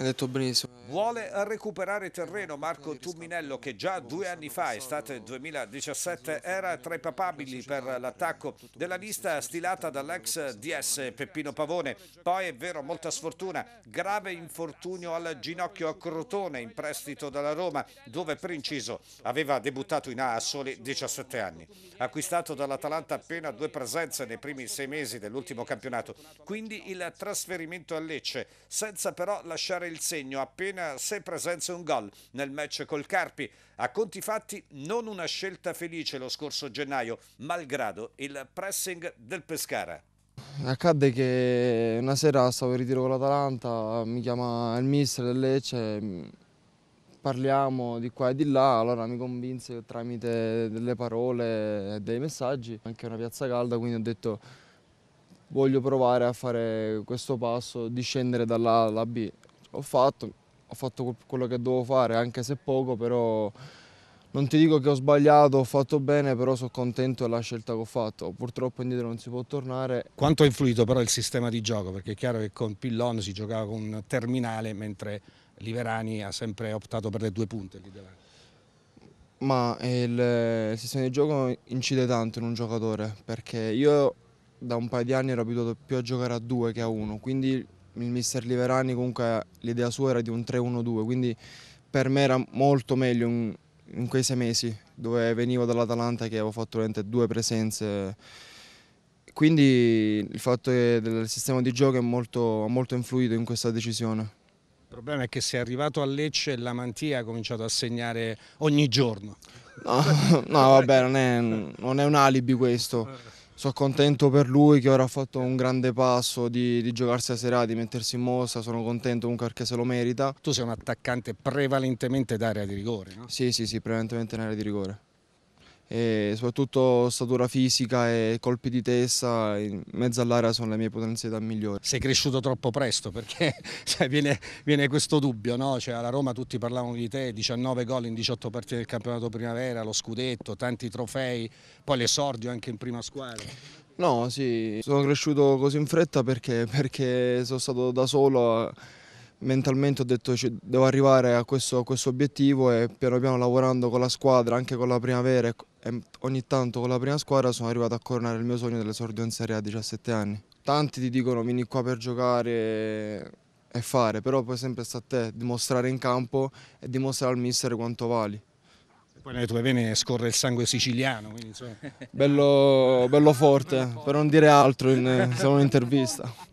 Ha detto benissimo. Vuole recuperare terreno Marco Tumminello che già due anni fa, estate 2017, era tra i papabili per l'attacco della lista stilata dall'ex DS Peppino Pavone. Poi è vero, molta sfortuna, grave infortunio al ginocchio a Crotone in prestito dalla Roma, dove per inciso aveva debuttato in A a soli 17 anni. Acquistato dall'Atalanta appena due presenze nei primi sei mesi dell'ultimo campionato, quindi il trasferimento a Lecce, senza però lasciare il segno appena se presenza un gol nel match col Carpi. A conti fatti non una scelta felice lo scorso gennaio, malgrado il pressing del Pescara. Accadde che una sera stavo in ritiro con l'Atalanta, mi chiama il mister del Lecce, mm, parliamo di qua e di là, allora mi convinse tramite delle parole e dei messaggi, anche una piazza calda, quindi ho detto voglio provare a fare questo passo di scendere dalla A B ho fatto, ho fatto quello che dovevo fare, anche se poco, però non ti dico che ho sbagliato, ho fatto bene, però sono contento della scelta che ho fatto. Purtroppo indietro non si può tornare. Quanto ha influito però il sistema di gioco? Perché è chiaro che con Pillon si giocava con un terminale, mentre Liverani ha sempre optato per le due punte lì davanti. Ma il, il sistema di gioco incide tanto in un giocatore, perché io da un paio di anni ero abituato più a giocare a due che a uno, quindi il mister Liverani comunque l'idea sua era di un 3-1-2, quindi per me era molto meglio in, in quei sei mesi dove venivo dall'Atalanta che avevo fatto due presenze. Quindi il fatto che il sistema di gioco ha molto, molto influito in questa decisione. Il problema è che se è arrivato a Lecce la mantia ha cominciato a segnare ogni giorno. No, no vabbè, non è, non è un alibi questo sono contento per lui che ora ha fatto un grande passo di, di giocarsi a serata, di mettersi in mossa, sono contento comunque perché se lo merita. Tu sei un attaccante prevalentemente d'area di rigore, no? Sì, sì, sì, prevalentemente in area di rigore e soprattutto statura fisica e colpi di testa in mezzo all'area sono le mie potenzialità migliori. Sei cresciuto troppo presto perché cioè, viene, viene, questo dubbio, no? cioè, alla Roma tutti parlavano di te, 19 gol in 18 partite del campionato primavera, lo scudetto, tanti trofei, poi l'esordio anche in prima squadra. No, sì, sono cresciuto così in fretta perché, perché sono stato da solo mentalmente ho detto che devo arrivare a questo, a questo, obiettivo e piano piano lavorando con la squadra, anche con la primavera e ogni tanto con la prima squadra sono arrivato a coronare il mio sogno dell'esordio in Serie A a 17 anni. Tanti ti dicono vieni qua per giocare e fare, però poi sempre sta a te dimostrare in campo e dimostrare al mister quanto vali. Poi nelle tue vene scorre il sangue siciliano. Quindi, bello, bello, forte, bello forte, per non dire altro in, se non un'intervista.